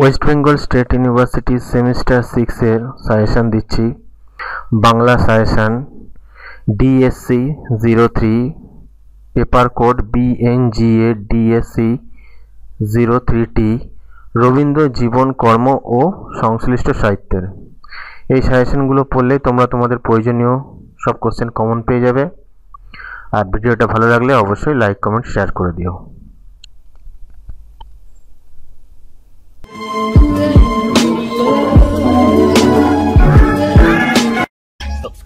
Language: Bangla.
West Bengal State University semester সিক্সের সাজেশান দিচ্ছি Bangla suggestion DSC zero three paper code BNGA DSC zero three T Rabindra জীবন কর্ম ও সংশ্লিষ্ট সাহিত্যের এই সাজেশানগুলো পড়লে তোমরা তোমাদের প্রয়োজনীয় সব কোশ্চেন কমন পেয়ে যাবে আর ভিডিওটা ভালো লাগলে অবশ্যই লাইক কমেন্ট শেয়ার করে দিও